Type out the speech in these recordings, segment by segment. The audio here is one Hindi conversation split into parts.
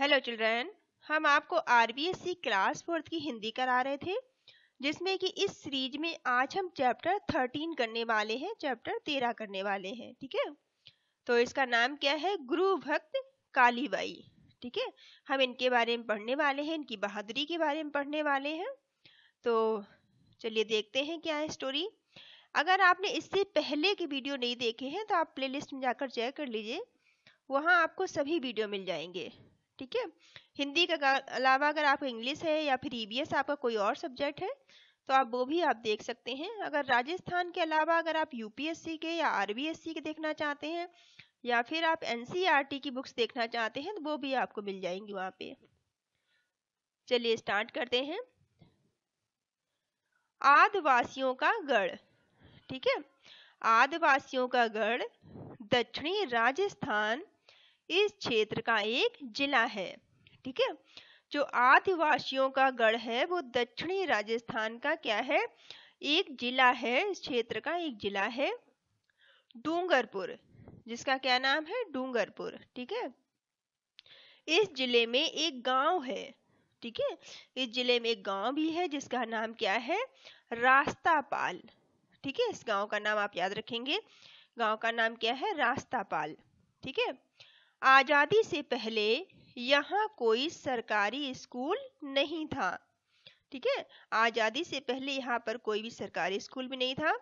हेलो चिल्ड्रन हम आपको आर क्लास फोर्थ की हिंदी करा रहे थे जिसमें कि इस सीरीज में आज हम चैप्टर थर्टीन करने वाले हैं चैप्टर तेरह करने वाले हैं ठीक है तो इसका नाम क्या है गुरु भक्त कालीबाई ठीक है हम इनके बारे में पढ़ने वाले हैं इनकी बहादुरी के बारे में पढ़ने वाले हैं तो चलिए देखते हैं क्या है स्टोरी अगर आपने इससे पहले के वीडियो नहीं देखे हैं तो आप प्लेलिस्ट में जाकर चेक कर लीजिए वहाँ आपको सभी वीडियो मिल जाएंगे ठीक है हिंदी के अलावा अगर आपका इंग्लिश है या फिर ईबीएस e आपका कोई और सब्जेक्ट है तो आप वो भी आप देख सकते हैं अगर राजस्थान के अलावा अगर आप यूपीएससी के या आरबीएससी के देखना चाहते हैं या फिर आप एनसीईआरटी e की बुक्स देखना चाहते हैं तो वो भी आपको मिल जाएंगी वहाँ पे चलिए स्टार्ट करते हैं आदिवासियों का गढ़ ठीक है आदिवासियों का गढ़ दक्षिणी राजस्थान इस क्षेत्र का एक जिला है ठीक है जो आदिवासियों का गढ़ है वो दक्षिणी राजस्थान का क्या है एक जिला है इस क्षेत्र का एक जिला है डूंगरपुर जिसका क्या नाम है डूंगरपुर ठीक है इस जिले में एक गांव है ठीक है इस जिले में एक गांव भी है जिसका नाम क्या है रास्तापाल ठीक है इस गांव का नाम आप याद रखेंगे गांव का नाम क्या है रास्तापाल ठीक है आज़ादी से पहले यहाँ कोई सरकारी स्कूल नहीं था ठीक है आज़ादी से पहले यहाँ पर कोई भी सरकारी स्कूल भी नहीं था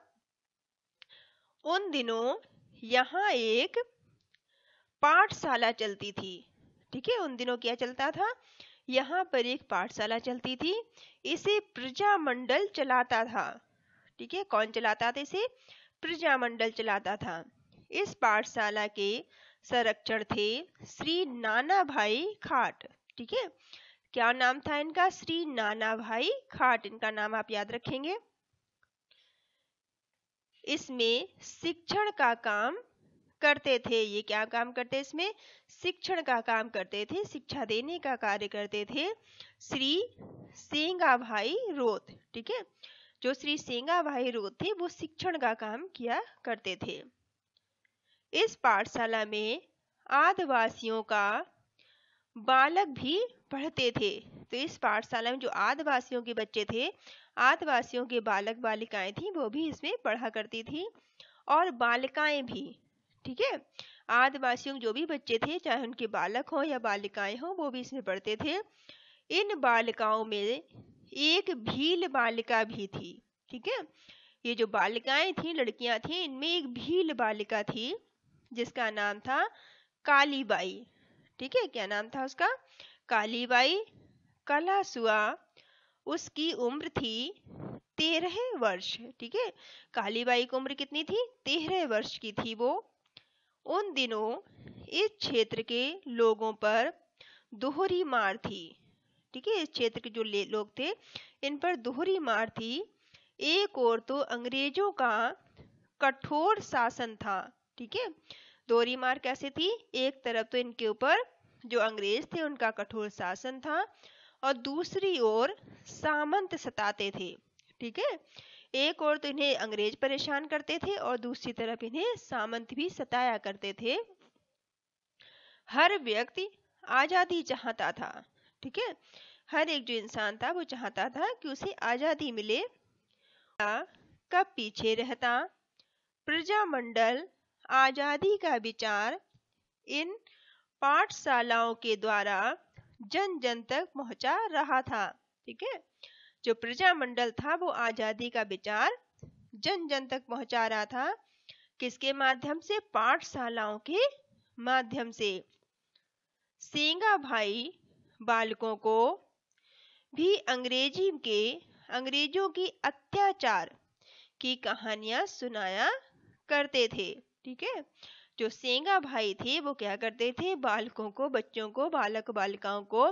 उन दिनों यहाँ एक पाठशाला चलती थी ठीक है उन दिनों क्या चलता था यहाँ पर एक पाठशाला चलती थी इसे प्रजा मंडल चलाता था ठीक है कौन चलाता था इसे प्रजा मंडल चलाता था इस पाठशाला के संरक्षण थे श्री नाना भाई खाट ठीक है क्या नाम था इनका श्री नाना भाई खाट इनका नाम आप याद रखेंगे इसमें शिक्षण का काम करते थे ये क्या काम करते इसमें शिक्षण का काम करते थे शिक्षा देने का कार्य करते थे श्री सेंगा भाई रोत ठीक है जो श्री सेंगा भाई रोत थे वो शिक्षण का काम किया करते थे इस पाठशाला में आदिवासियों का बालक भी पढ़ते थे तो इस पाठशाला में जो आदिवासियों के बच्चे थे आदिवासियों के बालक बालिकाएं थी वो भी इसमें पढ़ा करती थी और बालिकाएं भी ठीक है आदिवासियों जो भी बच्चे थे चाहे उनके बालक हों या बालिकाएं हों वो भी इसमें पढ़ते थे इन बालिकाओं में एक भील बालिका भी थी ठीक है ये जो बालिकाएं थी लड़कियां थी इनमें एक भील बालिका थी जिसका नाम था कालीबाई ठीक है क्या नाम था उसका कालीबाई कलासुआ उसकी उम्र थी तेरह वर्ष ठीक है कालीबाई की उम्र कितनी थी तेरह वर्ष की थी वो उन दिनों इस क्षेत्र के लोगों पर दोहरी मार थी ठीक है इस क्षेत्र के जो लोग थे इन पर दोहरी मार थी एक और तो अंग्रेजों का कठोर शासन था ठीक है दोरी मार कैसे थी एक तरफ तो इनके ऊपर जो अंग्रेज थे उनका कठोर शासन था और दूसरी ओर सामंत सताते थे ठीक है एक ओर तो इन्हें अंग्रेज परेशान करते थे और दूसरी तरफ इन्हें सामंत भी सताया करते थे हर व्यक्ति आजादी चाहता था ठीक है हर एक जो इंसान था वो चाहता था कि उसे आजादी मिले कब पीछे रहता प्रजामंडल आज़ादी का विचार इन पाठशालाओं के द्वारा जन जन तक पहुंचा रहा था ठीक है जो प्रजामंडल था वो आज़ादी का विचार जन जन तक पहुंचा रहा था किसके माध्यम से पाठशालाओं के माध्यम से सेंगा भाई बालकों को भी अंग्रेजी के अंग्रेजों की अत्याचार की कहानियां सुनाया करते थे ठीक है जो सेंगा भाई थे वो क्या करते थे बालकों को बच्चों को बालक बालिकाओं को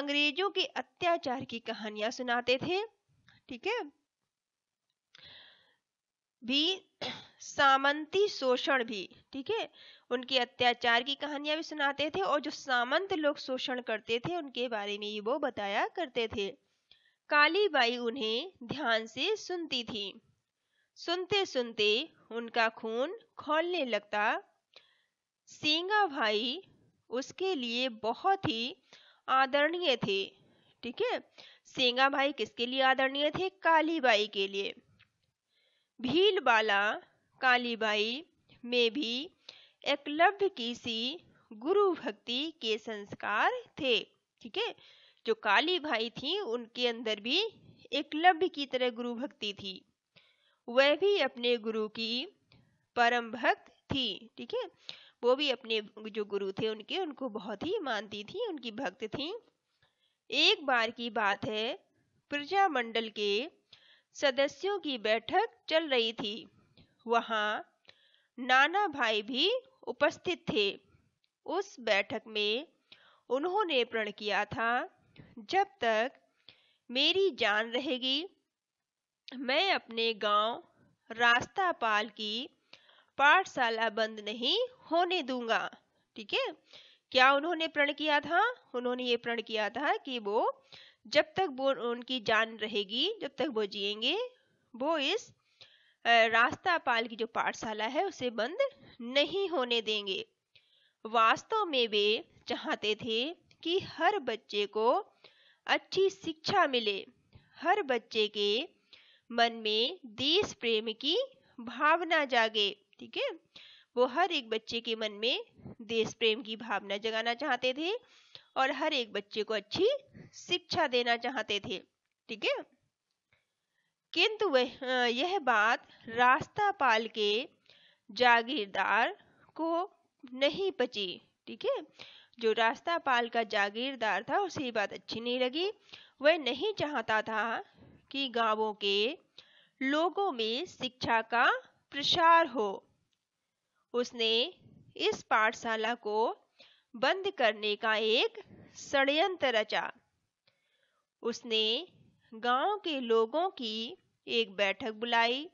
अंग्रेजों के अत्याचार की कहानियां सुनाते थे ठीक है भी सामंती शोषण भी ठीक है उनके अत्याचार की कहानियां भी सुनाते थे और जो सामंत लोग शोषण करते थे उनके बारे में वो बताया करते थे कालीबाई उन्हें ध्यान से सुनती थी सुनते सुनते उनका खून खोलने लगता सिंगा भाई उसके लिए बहुत ही आदरणीय थे ठीक है सेंगा भाई किसके लिए आदरणीय थे काली बाई के लिए भील काली बाई में भी एकलव्य की सी गुरु भक्ति के संस्कार थे ठीक है जो काली भाई थी उनके अंदर भी एकलव्य की तरह गुरु भक्ति थी वह भी अपने गुरु की परम भक्त थी ठीक है वो भी अपने जो गुरु थे उनके उनको बहुत ही मानती थी उनकी भक्त थी एक बार की बात है प्रजा मंडल के सदस्यों की बैठक चल रही थी वहां नाना भाई भी उपस्थित थे उस बैठक में उन्होंने प्रण किया था जब तक मेरी जान रहेगी मैं अपने गांव रास्तापाल की पाठशाला बंद नहीं होने दूंगा ठीक है क्या उन्होंने प्रण किया था उन्होंने ये प्रण किया था कि वो जब तक वो उनकी जान रहेगी जब तक वो जिएंगे वो इस रास्तापाल की जो पाठशाला है उसे बंद नहीं होने देंगे वास्तव में वे चाहते थे कि हर बच्चे को अच्छी शिक्षा मिले हर बच्चे के मन में देश प्रेम की भावना जागे ठीक है वो हर एक बच्चे के मन में देश प्रेम की भावना जगाना चाहते थे और हर एक बच्चे को अच्छी शिक्षा देना चाहते थे ठीक है किंतु वह यह बात रास्ता पाल के जागीरदार को नहीं पची ठीक है जो रास्ता पाल का जागीरदार था उसे बात अच्छी नहीं लगी वह नहीं चाहता था कि गांवों के लोगों में शिक्षा का प्रसार हो उसने इस पाठशाला को बंद करने का एक षड्यंत्र रचा उसने गांव के लोगों की एक बैठक बुलाई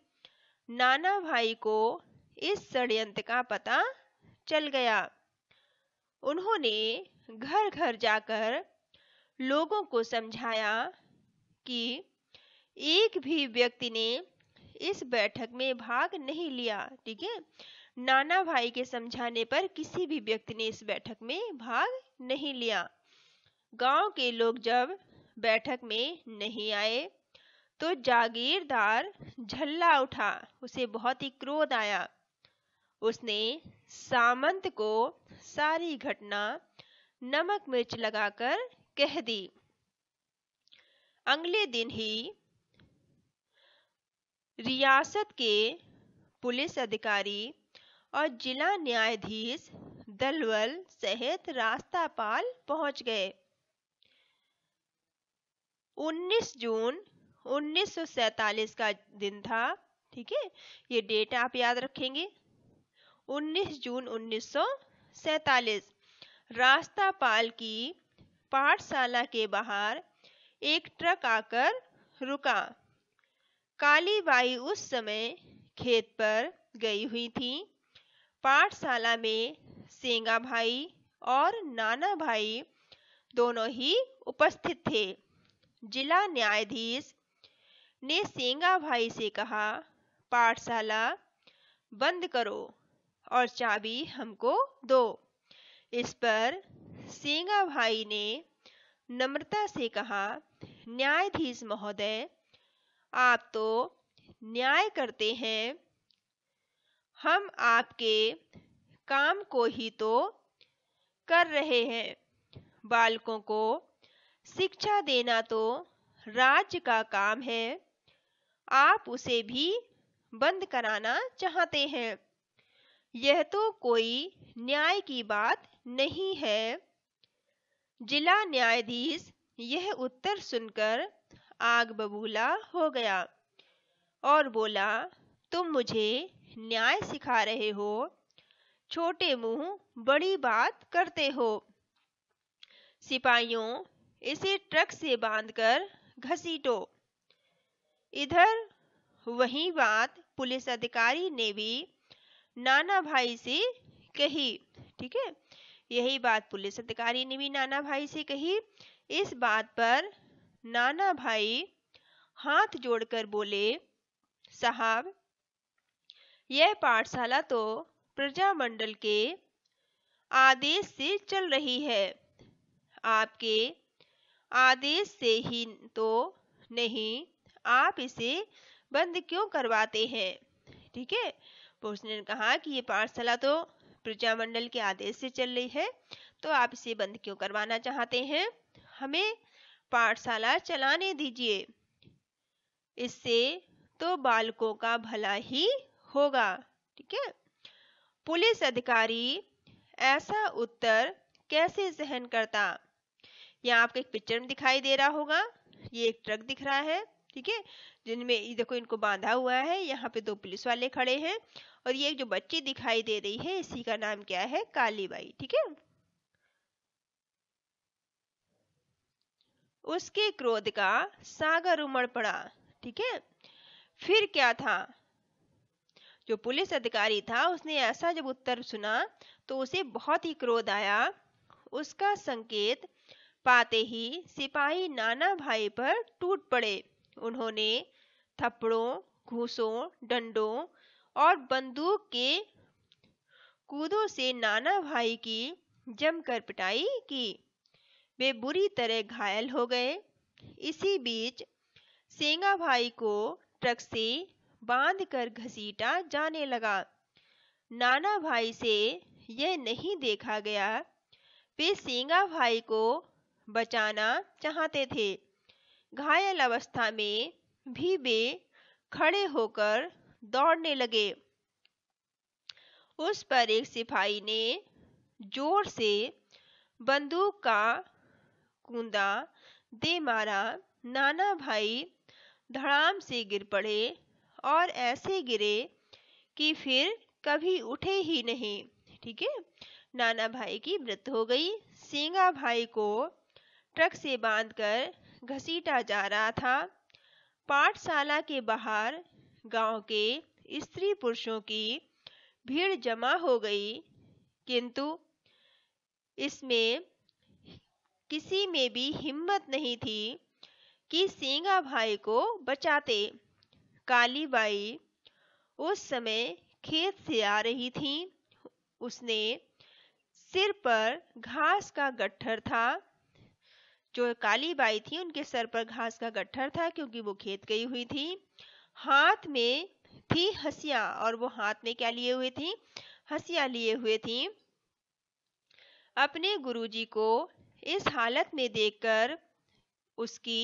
नाना भाई को इस षडयंत्र का पता चल गया उन्होंने घर घर जाकर लोगों को समझाया कि एक भी व्यक्ति ने इस बैठक में भाग नहीं लिया ठीक है नाना भाई के समझाने पर किसी भी व्यक्ति ने इस बैठक में भाग नहीं लिया गांव के लोग जब बैठक में नहीं आए तो जागीरदार झल्ला उठा उसे बहुत ही क्रोध आया उसने सामंत को सारी घटना नमक मिर्च लगाकर कह दी अगले दिन ही रियासत के पुलिस अधिकारी और जिला न्यायाधीश दलवल सहित रास्तापाल पहुंच गए 19 जून 1947 का दिन था ठीक है ये डेट आप याद रखेंगे 19 जून 1947 रास्तापाल की पाठशाला के बाहर एक ट्रक आकर रुका काली बाई उस समय खेत पर गई हुई थी पाठशाला में सेंगा भाई और नाना भाई दोनों ही उपस्थित थे जिला न्यायाधीश ने सेंगा भाई से कहा पाठशाला बंद करो और चाबी हमको दो इस पर सेंगा भाई ने नम्रता से कहा न्यायाधीश महोदय आप तो न्याय करते हैं हम आपके काम को ही तो कर रहे हैं बालकों को शिक्षा देना तो राज्य का काम है आप उसे भी बंद कराना चाहते हैं यह तो कोई न्याय की बात नहीं है जिला न्यायाधीश यह उत्तर सुनकर आग बबूला हो गया और बोला तुम मुझे न्याय सिखा रहे हो छोटे मुंह बड़ी बात करते हो सिपाहियों इसे ट्रक से बांधकर घसीटो इधर वही बात पुलिस अधिकारी ने भी नाना भाई से कही ठीक है यही बात पुलिस अधिकारी ने भी नाना भाई से कही इस बात पर नाना भाई हाथ जोड़कर बोले साहब यह पाठशाला तो प्रजामंडल के आदेश से चल रही है आपके आदेश से ही तो नहीं आप इसे बंद क्यों करवाते हैं ठीक है पोषण ने कहा कि ये पाठशाला तो प्रजामंडल के आदेश से चल रही है तो आप इसे बंद क्यों करवाना चाहते हैं हमें पाठशाला चलाने दीजिए इससे तो बालकों का भला ही होगा ठीक है पुलिस अधिकारी ऐसा उत्तर कैसे सहन करता यहाँ आपको एक पिक्चर में दिखाई दे रहा होगा ये एक ट्रक दिख रहा है ठीक है जिनमें देखो इनको बांधा हुआ है यहाँ पे दो पुलिस वाले खड़े हैं और ये जो बच्ची दिखाई दे रही है इसी का नाम क्या है कालीबाई ठीक है उसके क्रोध का सागर उमड़ पड़ा ठीक है फिर क्या था जो पुलिस अधिकारी था उसने ऐसा जब उत्तर सुना तो उसे बहुत ही क्रोध आया उसका संकेत पाते ही सिपाही नाना भाई पर टूट पड़े उन्होंने थप्पड़ों घूसों डंडों और बंदूक के कूदों से नाना भाई की जमकर पिटाई की वे बुरी तरह घायल हो गए इसी बीच सेंगा भाई को ट्रक से बांध कर घसीटा जाने लगा नाना भाई से यह नहीं देखा गया वे सेंगा भाई को बचाना चाहते थे घायल अवस्था में भी वे खड़े होकर दौड़ने लगे उस पर एक सिपाही ने जोर से बंदूक का कुंदा दे मारा नाना भाई धड़ाम से गिर पड़े और ऐसे गिरे कि फिर कभी उठे ही नहीं ठीक है नाना भाई की मृत्यु हो गई सेंगा भाई को ट्रक से बांधकर घसीटा जा रहा था पाठशाला के बाहर गांव के स्त्री पुरुषों की भीड़ जमा हो गई किंतु इसमें किसी में भी हिम्मत नहीं थी कि सिंगा भाई को बचाते काली बाई उस समय खेत से आ रही थी उसने सिर पर घास का गट्ठर था जो काली बाई थी उनके सर पर घास का गट्ठर था क्योंकि वो खेत गई हुई थी हाथ में थी हसिया और वो हाथ में क्या लिए हुए थी हसिया लिए हुए थी अपने गुरुजी को इस हालत में देखकर उसकी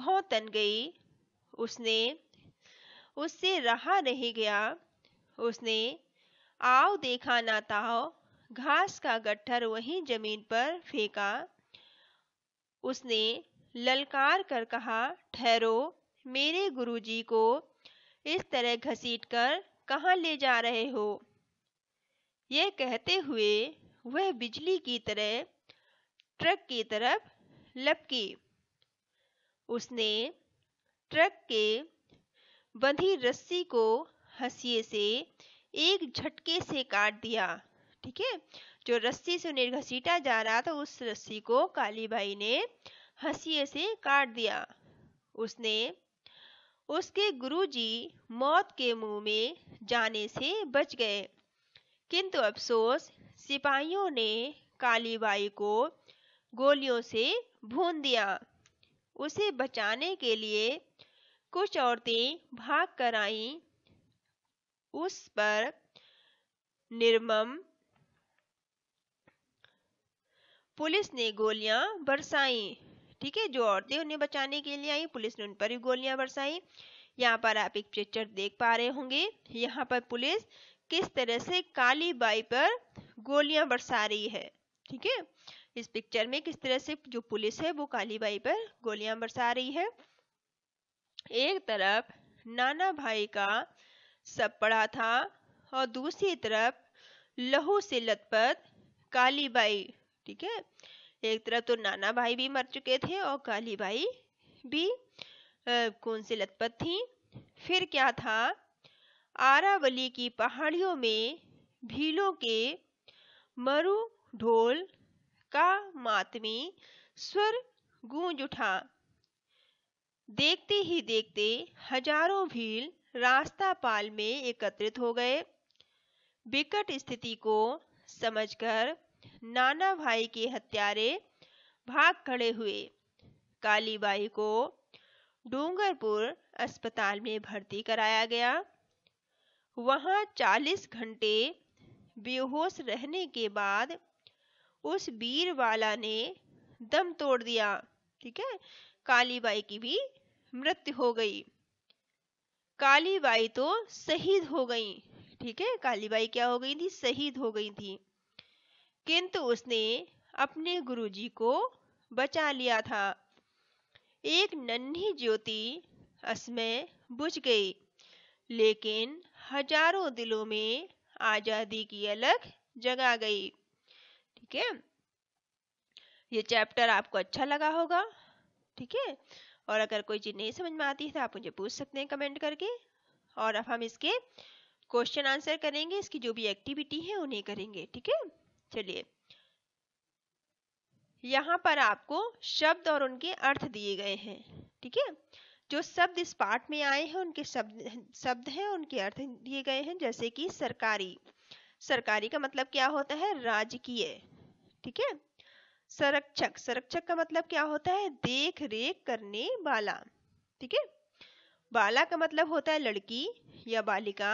भौ तन गई उसने उससे रहा नहीं गया उसने आओ देखा ना ताओ घास का गट्ठर वहीं जमीन पर फेंका उसने ललकार कर कहा ठहरो मेरे गुरुजी को इस तरह घसीटकर कर ले जा रहे हो यह कहते हुए वह बिजली की तरह ट्रक की तरफ लपकी उसने ट्रक के बंधी रस्सी को हंसिए से एक झटके से काट दिया ठीक है जो रस्सी से उन्हें घसीटा जा रहा था उस रस्सी को कालीबाई ने हंसिए से काट दिया उसने उसके गुरुजी मौत के मुंह में जाने से बच गए किंतु अफसोस सिपाहियों ने कालीबाई को गोलियों से भून दिया उसे बचाने के लिए कुछ औरतें भाग कर आईं उस पर निर्मम पुलिस ने गोलियां बरसाई ठीक है जो औरतें उन्हें बचाने के लिए आई पुलिस ने उन पर भी गोलियां बरसाई यहाँ पर आप एक पिक्चर देख पा रहे होंगे यहाँ पर पुलिस किस तरह से काली बाई पर गोलियां बरसा रही है ठीक है इस पिक्चर में किस तरह से जो पुलिस है वो कालीबाई पर गोलियां बरसा रही है एक तरफ नाना भाई का सब पड़ा था और दूसरी तरफ लहू से लथपथ कालीबाई ठीक है एक तरफ तो नाना भाई भी मर चुके थे और कालीबाई भी कौन से लथपथ थी फिर क्या था आरावली की पहाड़ियों में भीलों के मरु ढोल का मातमी स्वर गूंज उठा देखते ही देखते हजारों भील रास्ता पाल में एकत्रित हो गए विकट स्थिति को समझकर नाना भाई के हत्यारे भाग खड़े हुए कालीबाई को डूंगरपुर अस्पताल में भर्ती कराया गया वहां 40 घंटे बेहोश रहने के बाद उस बीर वाला ने दम तोड़ दिया ठीक है कालीबाई की भी मृत्यु हो गई कालीबाई तो शहीद हो गई ठीक है कालीबाई क्या हो गई थी शहीद हो गई थी किंतु उसने अपने गुरुजी को बचा लिया था एक नन्ही ज्योति असमय बुझ गई लेकिन हजारों दिलों में आजादी की अलग जगा गई ठीक है ये चैप्टर आपको अच्छा लगा होगा ठीक है और अगर कोई चीज़ नहीं समझ में आती है तो आप मुझे पूछ सकते हैं कमेंट करके और अब हम इसके क्वेश्चन आंसर करेंगे इसकी जो भी एक्टिविटी है उन्हें करेंगे ठीक है चलिए यहाँ पर आपको शब्द और उनके अर्थ दिए गए हैं ठीक है जो शब्द इस पाठ में आए हैं उनके शब्द शब्द हैं उनके अर्थ दिए गए हैं जैसे कि सरकारी सरकारी का मतलब क्या होता है राजकीय ठीक है संरक्षक संरक्षक का मतलब क्या होता है देख रेख करने वाला ठीक है बाला का मतलब होता है लड़की या बालिका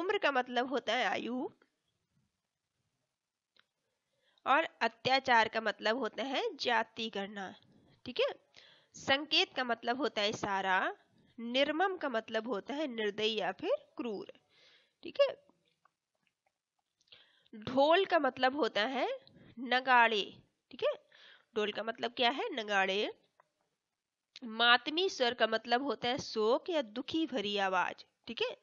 उम्र का मतलब होता है आयु और अत्याचार का मतलब होता है जाति करना ठीक है संकेत का मतलब होता है इशारा निर्मम का मतलब होता है निर्दयी या फिर क्रूर ठीक है ढोल का मतलब होता है नगाड़े ठीक है ढोल का मतलब क्या है नगाड़े मातमी स्वर का मतलब होता है शोक या दुखी भरी आवाज ठीक है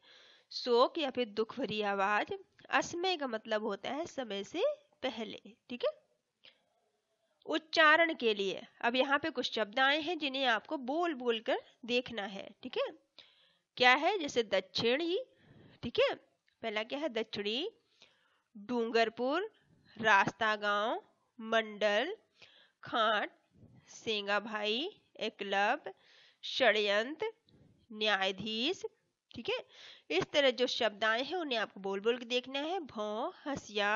शोक या फिर दुख भरी आवाज असमय का मतलब होता है समय से पहले ठीक है उच्चारण के लिए अब यहाँ पे कुछ शब्द आए हैं जिन्हें आपको बोल बोल कर देखना है ठीक है क्या है जैसे दक्षिणी ठीक है पहला क्या है दक्षिणी डूंगरपुर रास्ता गांव मंडल खाट सेंगा भाई एकलब षडयंत्र न्यायाधीश ठीक है इस तरह जो शब्द आए हैं उन्हें आपको बोल बोल के देखना है भौ हसिया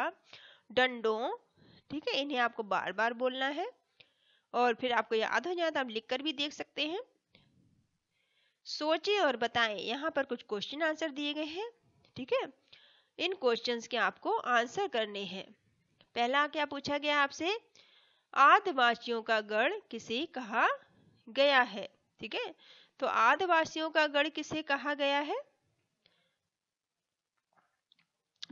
डंडों ठीक है इन्हें आपको बार बार बोलना है और फिर आपको याद हो जाए तो आप लिख कर भी देख सकते हैं सोचे और बताएं यहाँ पर कुछ क्वेश्चन आंसर दिए गए हैं ठीक है इन क्वेश्चंस के आपको आंसर करने हैं पहला क्या पूछा गया आपसे आदिवासियों का गढ़ किसे कहा गया है ठीक है तो आदिवासियों का गढ़ किसे कहा गया है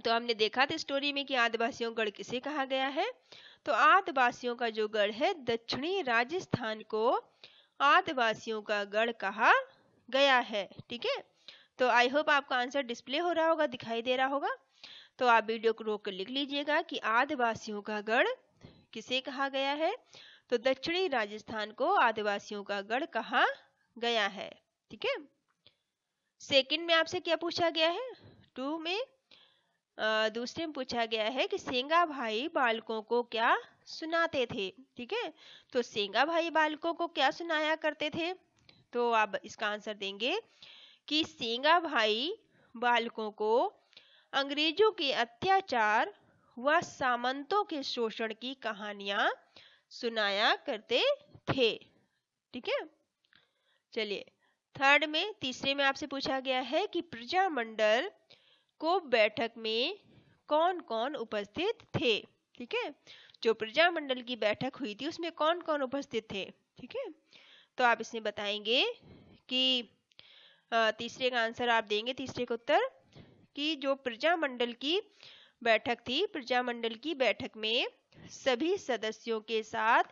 तो हमने देखा था स्टोरी में कि आदिवासियों गढ़ किसे कहा गया है तो आदिवासियों का जो गढ़ है दक्षिणी राजस्थान को आदिवासियों का गढ़ कहा गया है ठीक है तो आई होप आपका आंसर डिस्प्ले हो रहा होगा दिखाई दे रहा होगा तो आप वीडियो को रोक कर लिख लीजिएगा कि आदिवासियों का गढ़ किसे कहा गया है तो दक्षिणी राजस्थान को आदिवासियों का गढ़ कहा गया है ठीक है सेकंड में आपसे क्या पूछा गया है टू में आ, दूसरे में पूछा गया है कि सेंगा भाई बालकों को क्या सुनाते थे ठीक है तो सेंगा भाई बालकों को क्या सुनाया करते थे तो आप इसका आंसर देंगे कि सेंगा भाई बालकों को अंग्रेजों के अत्याचार व सामंतों के शोषण की कहानियां सुनाया करते थे ठीक है चलिए थर्ड में तीसरे में आपसे पूछा गया है कि प्रजामंडल को बैठक में कौन कौन उपस्थित थे ठीक है जो प्रजामंडल की बैठक हुई थी उसमें कौन कौन उपस्थित थे ठीक है तो आप इसमें बताएंगे कि तीसरे का आंसर आप देंगे तीसरे का उत्तर कि जो प्रजामंडल की बैठक थी प्रजामंडल की बैठक में सभी सदस्यों के साथ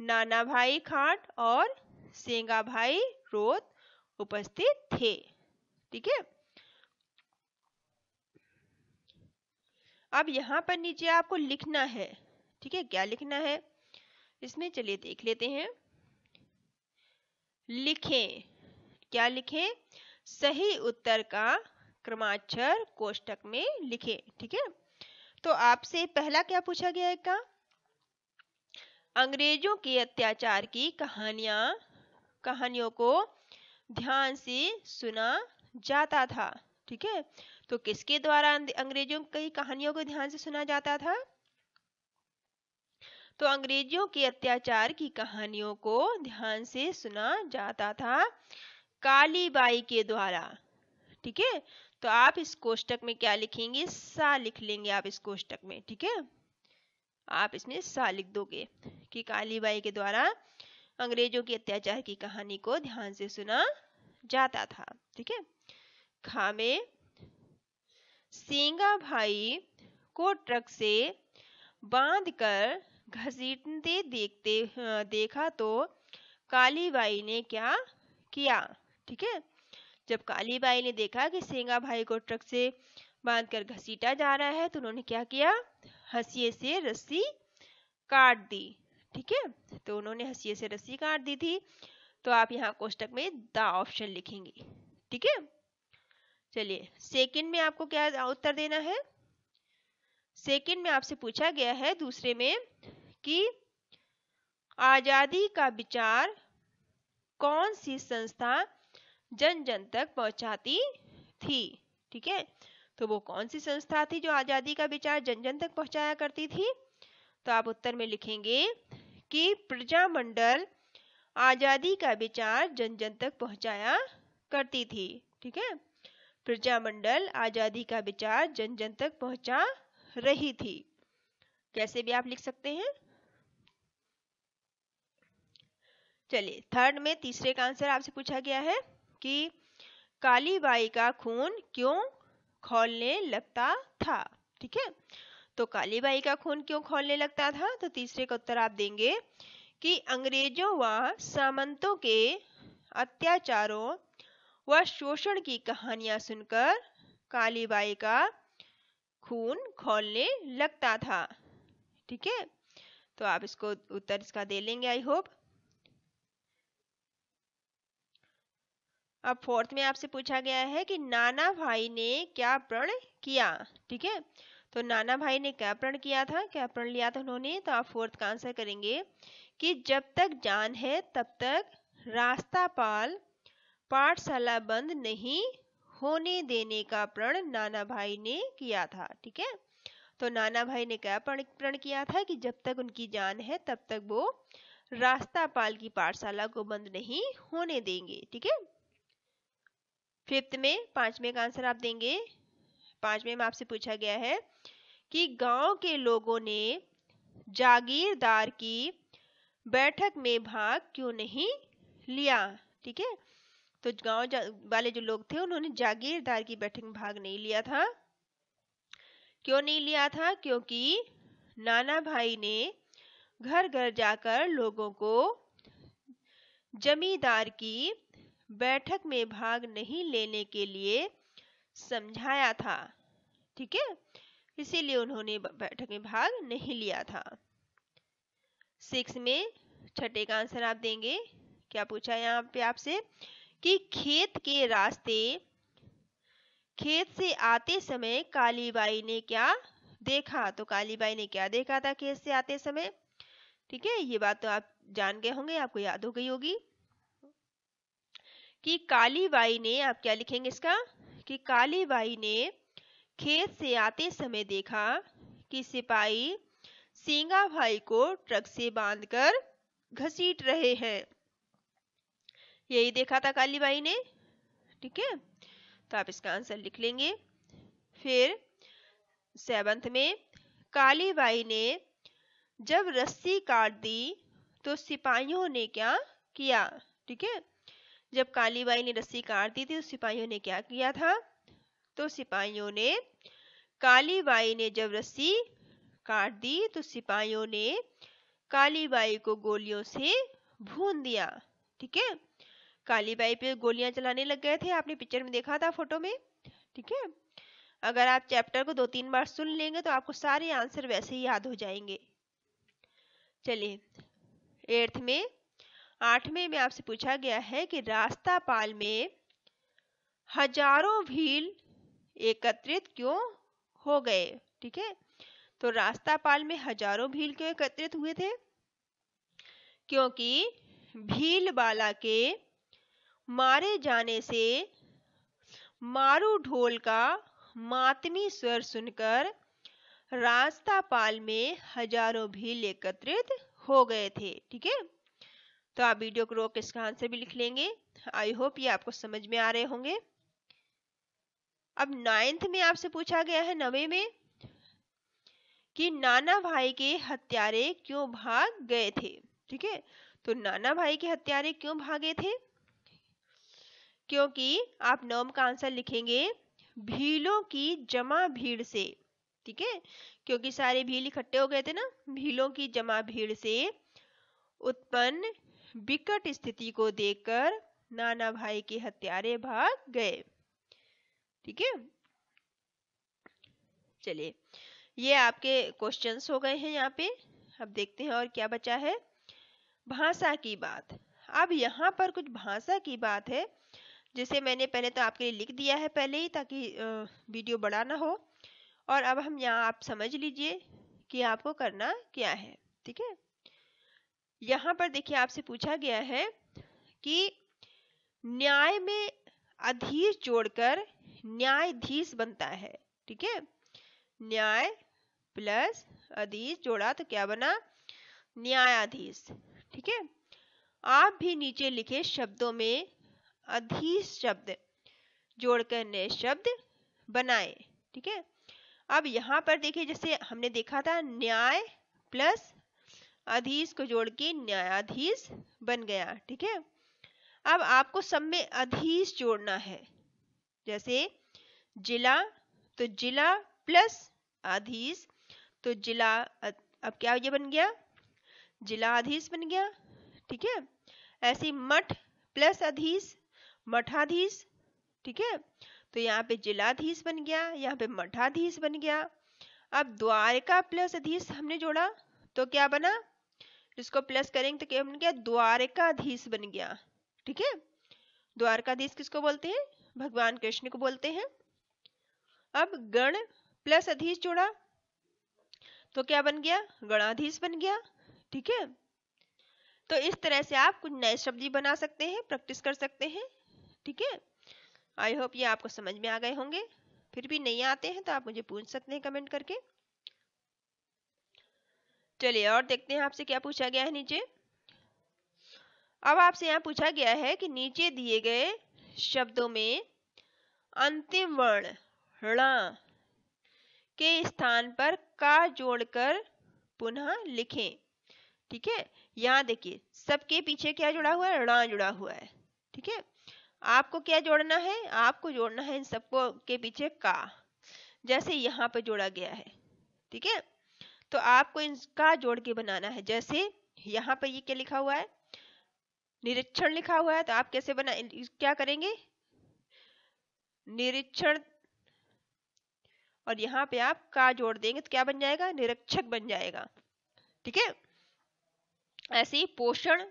नाना भाई खाट और सेंगा भाई रोत उपस्थित थे ठीक है अब यहाँ पर नीचे आपको लिखना है ठीक है क्या लिखना है इसमें चलिए देख लेते हैं लिखें क्या लिखें सही उत्तर का क्रमाक्षर कोष्टक में लिखें ठीक है तो आपसे पहला क्या पूछा गया है का अंग्रेजों के अत्याचार की कहानियां कहानियों को ध्यान से सुना जाता था ठीक है तो किसके द्वारा अंग्रेजों की कहानियों को ध्यान से सुना जाता था तो अंग्रेजों के अत्याचार की कहानियों को ध्यान से सुना जाता था कालीबाई के द्वारा ठीक है तो आप इस कोष्टक में क्या लिखेंगे सा लिख लेंगे आप इस कोष्टक में ठीक है आप इसमें सा लिख दोगे कि कालीबाई के द्वारा अंग्रेजों के अत्याचार की कहानी को ध्यान से सुना जाता था ठीक है खामे सेंगा भाई को ट्रक से बांध कर घसीटते देखते देखा तो कालीबाई ने क्या किया ठीक है जब काली बाई ने देखा कि सेंगा भाई को ट्रक से बांध कर घसीटा जा रहा है तो उन्होंने क्या किया हसीिए से रस्सी काट दी ठीक है तो उन्होंने हसीिए से रस्सी काट दी थी तो आप यहाँ कोष्टक में द ऑप्शन लिखेंगे ठीक है चलिए सेकंड में आपको क्या उत्तर देना है सेकंड में आपसे पूछा गया है दूसरे में कि आजादी का विचार कौन सी संस्था जन जन तक पहुंचाती थी ठीक है तो वो कौन सी संस्था थी जो आजादी का विचार जन जन तक पहुंचाया करती थी तो आप उत्तर में लिखेंगे कि प्रजामंडल आजादी का विचार जन जन तक पहुंचाया करती थी ठीक है प्रजामंडल आजादी का विचार जन जन तक पहुंचा रही थी कैसे भी आप लिख सकते हैं चलिए थर्ड में तीसरे का आंसर आपसे पूछा गया है कि कालीबाई का खून क्यों खोलने लगता था ठीक है तो कालीबाई का खून क्यों खोलने लगता था तो तीसरे का उत्तर आप देंगे कि अंग्रेजों व सामंतों के अत्याचारों व शोषण की कहानियां सुनकर कालीबाई का खून खोलने लगता था ठीक है तो आप इसको उत्तर इसका दे लेंगे आई होप अब फोर्थ में आपसे पूछा गया है कि नाना भाई ने क्या प्रण किया ठीक है तो नाना भाई ने क्या प्रण किया था क्या प्रण लिया था उन्होंने तो आप फोर्थ का आंसर करेंगे कि जब तक जान है तब तक रास्ता पाल पाठशाला बंद नहीं होने देने का प्रण नाना भाई ने किया था ठीक है तो नाना भाई ने क्या प्रण किया था कि जब तक उनकी जान है तब तक वो रास्ता पाल की पाठशाला को बंद नहीं होने देंगे ठीक है फिफ्थ में पांचवें का आंसर आप देंगे पांचवें में आपसे पूछा गया है कि गांव के लोगों ने जागीरदार की बैठक में भाग क्यों नहीं लिया ठीक है तो गांव वाले जो लोग थे उन्होंने जागीरदार की बैठक में भाग नहीं लिया था क्यों नहीं लिया था क्योंकि नाना भाई ने घर घर जाकर लोगों को जमींदार की बैठक में भाग नहीं लेने के लिए समझाया था ठीक है इसीलिए उन्होंने बैठक में भाग नहीं लिया था सिक्स में छठे का आंसर आप देंगे क्या पूछा यहाँ पे आपसे कि खेत के रास्ते खेत से आते समय कालीबाई ने क्या देखा तो कालीबाई ने क्या देखा था खेत से आते समय ठीक है ये बात तो आप जान गए होंगे आपको याद हो गई होगी कि काली बाई ने आप क्या लिखेंगे इसका कि काली बाई ने खेत से आते समय देखा कि सिपाही सिंगा भाई को ट्रक से बांधकर घसीट रहे हैं यही देखा था कालीबाई ने ठीक है तो आप इसका आंसर लिख लेंगे फिर सेवंथ में कालीबाई ने जब रस्सी काट दी तो सिपाहियों ने क्या किया ठीक है जब कालीबाई ने रस्सी काट दी थी तो सिपाहियों ने क्या किया था तो सिपाहियों ने कालीबाई ने जब रस्सी काट दी तो सिपाहियों ने कालीबाई को गोलियों से भून दिया ठीक है कालीबाई पे गोलियां चलाने लग गए थे आपने पिक्चर में देखा था फोटो में ठीक है अगर आप चैप्टर को दो तीन बार सुन लेंगे तो आपको सारे आंसर वैसे ही याद हो जाएंगे चलिए एट्थ में आठवें में आपसे पूछा गया है कि रास्ता पाल में हजारों भील एकत्रित क्यों हो गए ठीक है तो रास्ता पाल में हजारों भील क्यों एकत्रित हुए थे क्योंकि भील बाला के मारे जाने से मारू ढोल का मातमी स्वर सुनकर रास्ता पाल में हजारों भील एकत्रित हो गए थे ठीक है तो आप वीडियो को रोक इसका आंसर भी लिख लेंगे आई होप ये आपको समझ में आ रहे होंगे अब नाइन्थ में आपसे पूछा गया है नवे में कि नाना भाई के हत्यारे क्यों भाग गए थे ठीक है तो नाना भाई के हत्यारे क्यों भागे थे क्योंकि आप नवम का आंसर लिखेंगे भीलों की जमा भीड़ से ठीक है क्योंकि सारे भील इकट्ठे हो गए थे ना भीलों की जमा भीड़ से उत्पन्न विकट स्थिति को देखकर नाना भाई के हत्यारे भाग गए ठीक है चलिए ये आपके क्वेश्चंस हो गए हैं यहाँ पे अब देखते हैं और क्या बचा है भाषा की बात अब यहाँ पर कुछ भाषा की बात है जिसे मैंने पहले तो आपके लिए लिख दिया है पहले ही ताकि वीडियो बड़ा ना हो और अब हम यहाँ आप समझ लीजिए कि आपको करना क्या है ठीक है यहाँ पर देखिए आपसे पूछा गया है कि न्याय में अधीश जोड़कर न्यायाधीश बनता है ठीक है न्याय प्लस अधीश जोड़ा तो क्या बना न्यायाधीश ठीक है आप भी नीचे लिखे शब्दों में अधीश शब्द जोड़कर नए शब्द बनाए ठीक है अब यहाँ पर देखिए जैसे हमने देखा था न्याय प्लस अधीश को जोड़ के न्यायाधीश बन गया ठीक है अब आपको सब में अधीश जोड़ना है जैसे जिला तो जिला प्लस अधीश तो जिला अब क्या ये बन गया जिला अधीश बन गया ठीक है ऐसे मठ प्लस अधीश मठाधीश ठीक है तो यहाँ पे जिलाधीश बन गया यहाँ पे मठाधीश बन गया अब द्वारका प्लस अधीश हमने जोड़ा तो क्या बना जिसको प्लस करेंगे तो क्या बन गया द्वारकाधीश बन गया ठीक है द्वारकाधीश किसको बोलते हैं भगवान कृष्ण को बोलते हैं अब गण प्लस अधीश जोड़ा तो क्या बन गया गणाधीश बन गया ठीक है तो इस तरह से आप कुछ नए शब्द बना सकते हैं प्रैक्टिस कर सकते हैं ठीक है आई होप ये आपको समझ में आ गए होंगे फिर भी नहीं आते हैं तो आप मुझे पूछ सकते हैं कमेंट करके चलिए और देखते हैं आपसे क्या पूछा गया है नीचे अब आपसे यहाँ पूछा गया है कि नीचे दिए गए शब्दों में अंतिम वर्ण ऋण के स्थान पर का जोड़कर पुनः लिखें ठीक है यहाँ देखिए सबके पीछे क्या जुड़ा हुआ है ऋण जुड़ा हुआ है ठीक है आपको क्या जोड़ना है आपको जोड़ना है इन सबको के पीछे का जैसे यहाँ पर जोड़ा गया है ठीक है तो आपको इनका जोड़ के बनाना है जैसे यहाँ पर ये क्या लिखा हुआ है निरीक्षण लिखा हुआ है तो आप कैसे बना क्या करेंगे निरीक्षण और यहाँ पे आप का जोड़ देंगे तो क्या बन जाएगा निरीक्षक बन जाएगा ठीक है ऐसे ही पोषण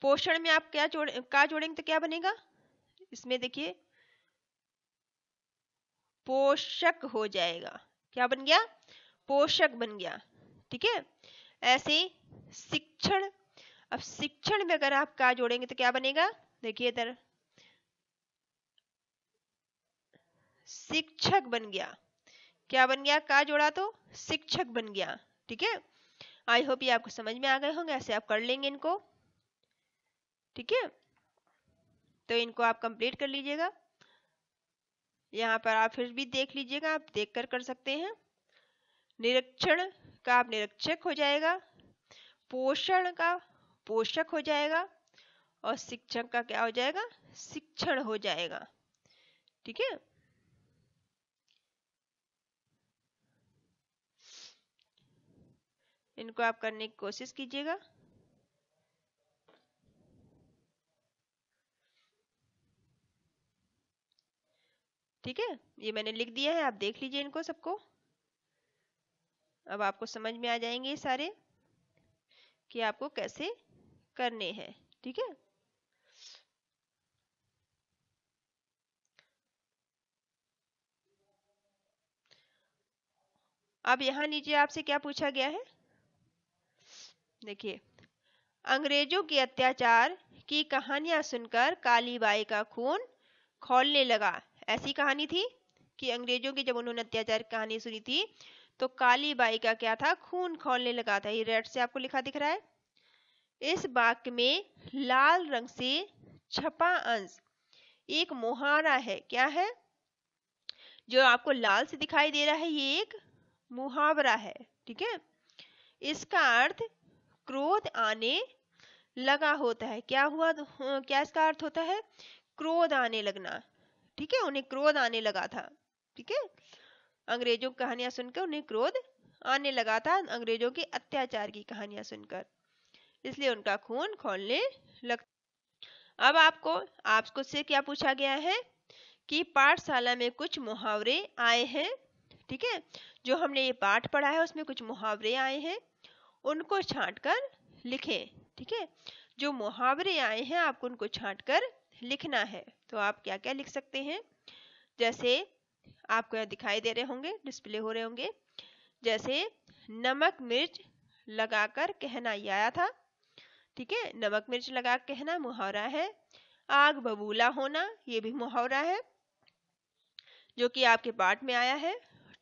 पोषण में आप क्या जोड़ का जोड़ेंगे तो क्या बनेगा इसमें देखिए पोषक हो जाएगा क्या बन गया पोषक बन गया ठीक है ऐसे शिक्षण अब शिक्षण में अगर आप का जोड़ेंगे तो क्या बनेगा देखिए इधर शिक्षक बन गया क्या बन गया का जोड़ा तो शिक्षक बन गया ठीक है आई होप ये आपको समझ में आ गए होंगे ऐसे आप कर लेंगे इनको ठीक है तो इनको आप कंप्लीट कर लीजिएगा यहाँ पर आप फिर भी देख लीजिएगा आप देख कर सकते हैं निरीक्षण का आप निरीक्षक हो जाएगा पोषण का पोषक हो जाएगा और शिक्षक का क्या हो जाएगा शिक्षण हो जाएगा ठीक है इनको आप करने की कोशिश कीजिएगा ठीक है ये मैंने लिख दिया है आप देख लीजिए इनको सबको अब आपको समझ में आ जाएंगे ये सारे कि आपको कैसे करने हैं ठीक है अब यहां नीचे आपसे क्या पूछा गया है देखिए अंग्रेजों के अत्याचार की कहानियां सुनकर कालीबाई का खून खोलने लगा ऐसी कहानी थी कि अंग्रेजों की जब उन्होंने अत्याचार की कहानी सुनी थी तो काली बाई का क्या था खून खोलने लगा था ये रेड से आपको लिखा दिख रहा है इस वाक्य में लाल रंग से छपा अंश एक मुहारा है क्या है जो आपको लाल से दिखाई दे रहा है ये एक मुहावरा है ठीक है इसका अर्थ क्रोध आने लगा होता है क्या हुआ हाँ, क्या इसका अर्थ होता है क्रोध आने लगना ठीक है उन्हें क्रोध आने लगा था ठीक है अंग्रेजों की कहानियां सुनकर उन्हें क्रोध आने लगा था अंग्रेजों के अत्याचार की कहानियां सुनकर इसलिए उनका खून खोलने लग अब आपको आपको से क्या पूछा गया है कि पाठशाला में कुछ मुहावरे आए हैं ठीक है जो हमने ये पाठ पढ़ा है उसमें कुछ मुहावरे आए हैं उनको छाट कर लिखें ठीक है जो मुहावरे आए हैं आपको उनको छाट कर लिखना है तो आप क्या क्या लिख सकते हैं जैसे आपको यहाँ दिखाई दे रहे होंगे डिस्प्ले हो रहे होंगे जैसे नमक मिर्च लगाकर कहना ये आया था ठीक है नमक मिर्च लगा कहना मुहावरा है आग बबूला होना ये भी मुहावरा है जो कि आपके पाठ में आया है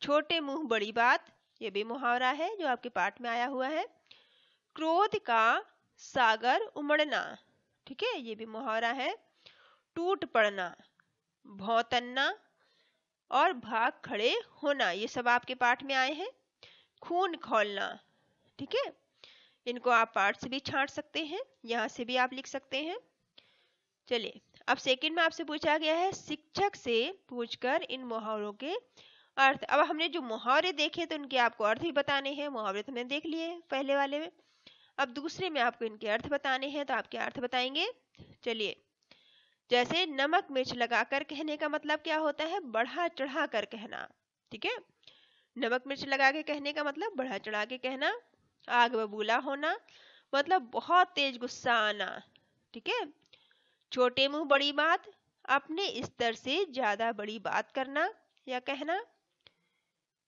छोटे मुंह बड़ी बात ये भी मुहावरा है जो आपके पाठ में आया हुआ है क्रोध का सागर उमड़ना ठीक है ये भी मुहावरा है टूट पड़ना भौतन्ना और भाग खड़े होना ये सब आपके पाठ में आए हैं खून खोलना ठीक है इनको आप पाठ से भी छांट सकते हैं यहाँ से भी आप लिख सकते हैं चलिए अब सेकंड में आपसे पूछा गया है शिक्षक से पूछकर इन मुहावरों के अर्थ अब हमने जो मुहावरे देखे तो उनके आपको अर्थ भी बताने हैं मुहावरे तो हमने देख लिए पहले वाले में अब दूसरे में आपको इनके अर्थ बताने हैं तो आप क्या अर्थ बताएंगे चलिए जैसे नमक मिर्च लगाकर कहने का मतलब क्या होता है बढ़ा चढ़ा कर कहना ठीक है नमक मिर्च लगा के कहने का मतलब बढ़ा चढ़ा के कहना आग बबूला होना मतलब बहुत तेज गुस्सा आना ठीक है छोटे मुंह बड़ी बात अपने स्तर से ज्यादा बड़ी बात करना या कहना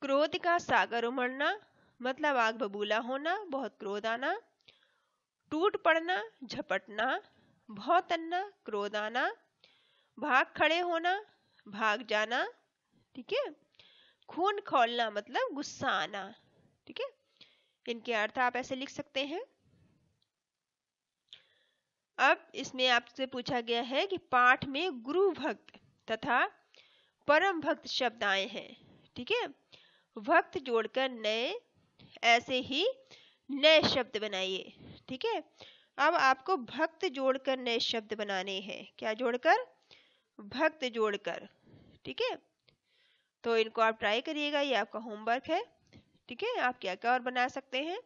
क्रोध का सागर उमड़ना मतलब आग बबूला होना बहुत क्रोध आना टूट पड़ना झपटना भौतन्ना क्रोध आना भाग खड़े होना भाग जाना ठीक है खून खोलना मतलब गुस्सा आना ठीक है इनके अर्थ आप ऐसे लिख सकते हैं अब इसमें आपसे पूछा गया है कि पाठ में गुरु भक्त तथा परम भक्त शब्द आए हैं ठीक है भक्त जोड़कर नए ऐसे ही नए शब्द बनाइए ठीक है अब आपको भक्त जोड़कर नए शब्द बनाने हैं क्या जोड़कर भक्त जोड़कर ठीक है तो इनको आप ट्राई करिएगा ये आपका होमवर्क है ठीक है आप क्या क्या और बना सकते हैं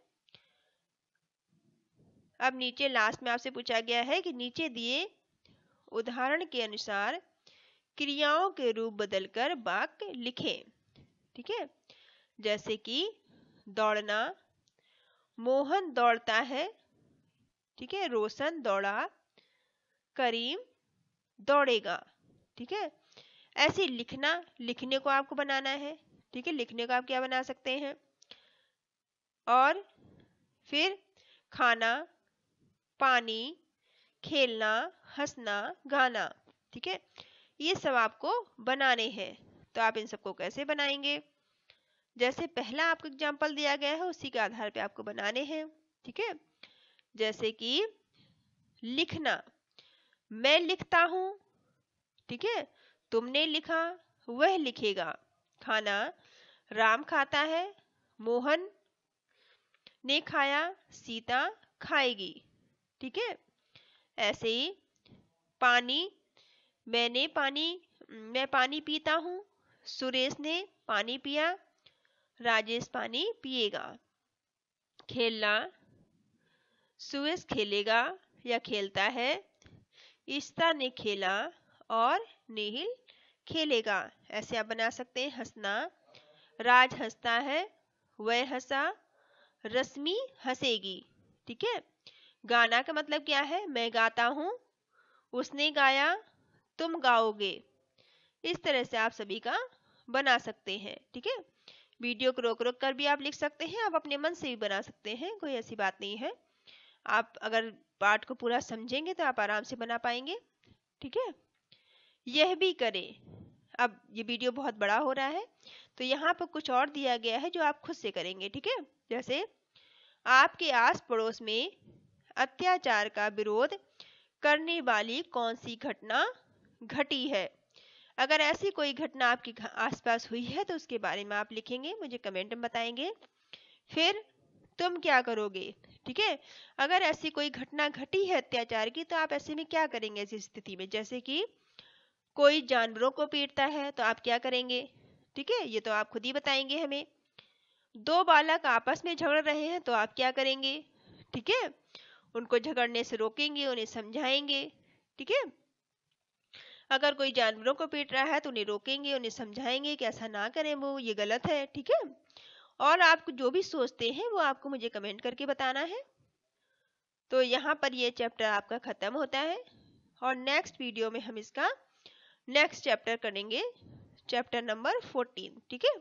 अब नीचे लास्ट में आपसे पूछा गया है कि नीचे दिए उदाहरण के अनुसार क्रियाओं के रूप बदलकर वाक्य लिखें ठीक है जैसे कि दौड़ना मोहन दौड़ता है ठीक है रोशन दौड़ा करीम दौड़ेगा ठीक है ऐसे लिखना लिखने को आपको बनाना है ठीक है लिखने को आप क्या बना सकते हैं और फिर खाना पानी खेलना हंसना गाना ठीक है ये सब आपको बनाने हैं तो आप इन सबको कैसे बनाएंगे जैसे पहला आपको एग्जाम्पल दिया गया है उसी के आधार पे आपको बनाने हैं ठीक है जैसे कि लिखना मैं लिखता हूं ठीक है तुमने लिखा वह लिखेगा खाना राम खाता है मोहन ने खाया सीता खाएगी ठीक है ऐसे ही पानी मैंने पानी मैं पानी पीता हूँ सुरेश ने पानी पिया राजेश पानी पिएगा खेलना सुएस खेलेगा या खेलता है इश्ता ने खेला और नेहिल खेलेगा ऐसे आप बना सकते हैं हंसना राज हंसता है वह हंसा रश्मि हंसेगी ठीक है गाना का मतलब क्या है मैं गाता हूँ उसने गाया तुम गाओगे इस तरह से आप सभी का बना सकते हैं ठीक है वीडियो को रोक रोक कर भी आप लिख सकते हैं आप अपने मन से भी बना सकते हैं कोई ऐसी बात नहीं है आप अगर पार्ट को पूरा समझेंगे तो आप आराम से बना पाएंगे ठीक है यह भी करें अब ये वीडियो बहुत बड़ा हो रहा है तो यहाँ पर कुछ और दिया गया है जो आप खुद से करेंगे ठीक है जैसे आपके आस पड़ोस में अत्याचार का विरोध करने वाली कौन सी घटना घटी है अगर ऐसी कोई घटना आपके आसपास हुई है तो उसके बारे में आप लिखेंगे मुझे कमेंट में बताएंगे फिर तुम क्या करोगे ठीक है अगर ऐसी कोई घटना घटी है अत्याचार की तो आप ऐसे में क्या करेंगे ऐसी स्थिति में जैसे कि कोई जानवरों को पीटता है तो आप क्या करेंगे ठीक है ये तो आप खुद ही बताएंगे हमें दो बालक आपस में झगड़ रहे हैं तो आप क्या करेंगे ठीक है उनको झगड़ने से रोकेंगे उन्हें समझाएंगे ठीक है अगर कोई जानवरों को पीट रहा है तो उन्हें रोकेंगे उन्हें समझाएंगे कि ऐसा ना करें वो ये गलत है ठीक है और आप जो भी सोचते हैं वो आपको मुझे कमेंट करके बताना है तो यहाँ पर ये चैप्टर आपका ख़त्म होता है और नेक्स्ट वीडियो में हम इसका नेक्स्ट चैप्टर करेंगे चैप्टर नंबर फोर्टीन ठीक है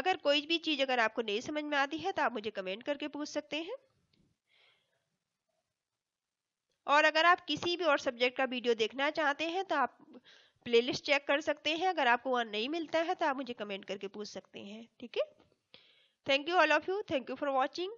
अगर कोई भी चीज़ अगर आपको नहीं समझ में आती है तो आप मुझे कमेंट करके पूछ सकते हैं और अगर आप किसी भी और सब्जेक्ट का वीडियो देखना चाहते हैं तो आप प्लेलिस्ट चेक कर सकते हैं अगर आपको वहाँ नहीं मिलता है तो आप मुझे कमेंट करके पूछ सकते हैं ठीक है thank you all of you thank you for watching